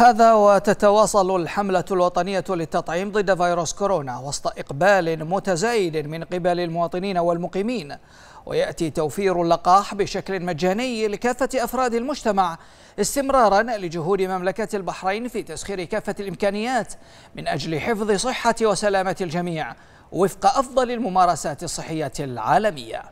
هذا وتتواصل الحملة الوطنية للتطعيم ضد فيروس كورونا وسط إقبال متزايد من قبل المواطنين والمقيمين ويأتي توفير اللقاح بشكل مجاني لكافة أفراد المجتمع استمرارا لجهود مملكة البحرين في تسخير كافة الإمكانيات من أجل حفظ صحة وسلامة الجميع وفق أفضل الممارسات الصحية العالمية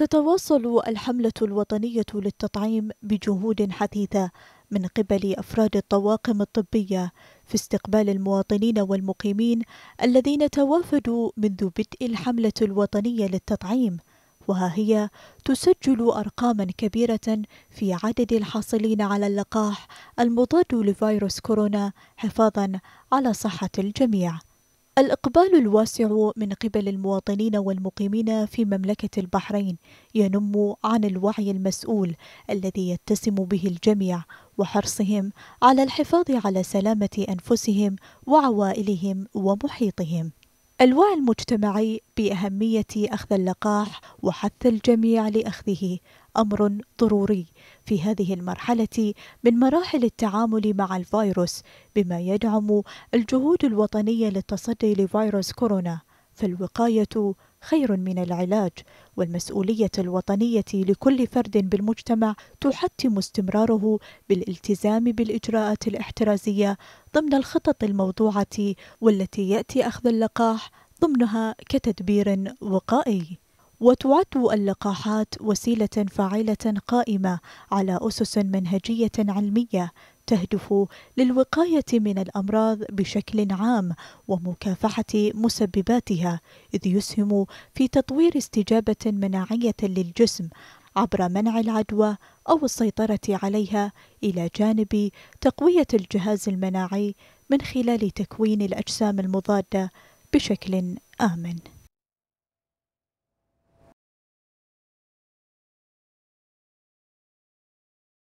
تتواصل الحملة الوطنية للتطعيم بجهود حثيثة من قبل أفراد الطواقم الطبية في استقبال المواطنين والمقيمين الذين توافدوا منذ بدء الحملة الوطنية للتطعيم وها هي تسجل أرقاما كبيرة في عدد الحاصلين على اللقاح المضاد لفيروس كورونا حفاظا على صحة الجميع الإقبال الواسع من قبل المواطنين والمقيمين في مملكة البحرين ينم عن الوعي المسؤول الذي يتسم به الجميع وحرصهم على الحفاظ على سلامة أنفسهم وعوائلهم ومحيطهم. الوعي المجتمعي بأهمية أخذ اللقاح وحث الجميع لأخذه امر ضروري في هذه المرحله من مراحل التعامل مع الفيروس بما يدعم الجهود الوطنيه للتصدي لفيروس كورونا فالوقايه خير من العلاج والمسؤوليه الوطنيه لكل فرد بالمجتمع تحتم استمراره بالالتزام بالاجراءات الاحترازيه ضمن الخطط الموضوعه والتي ياتي اخذ اللقاح ضمنها كتدبير وقائي وتعد اللقاحات وسيله فاعله قائمه على اسس منهجيه علميه تهدف للوقايه من الامراض بشكل عام ومكافحه مسبباتها اذ يسهم في تطوير استجابه مناعيه للجسم عبر منع العدوى او السيطره عليها الى جانب تقويه الجهاز المناعي من خلال تكوين الاجسام المضاده بشكل امن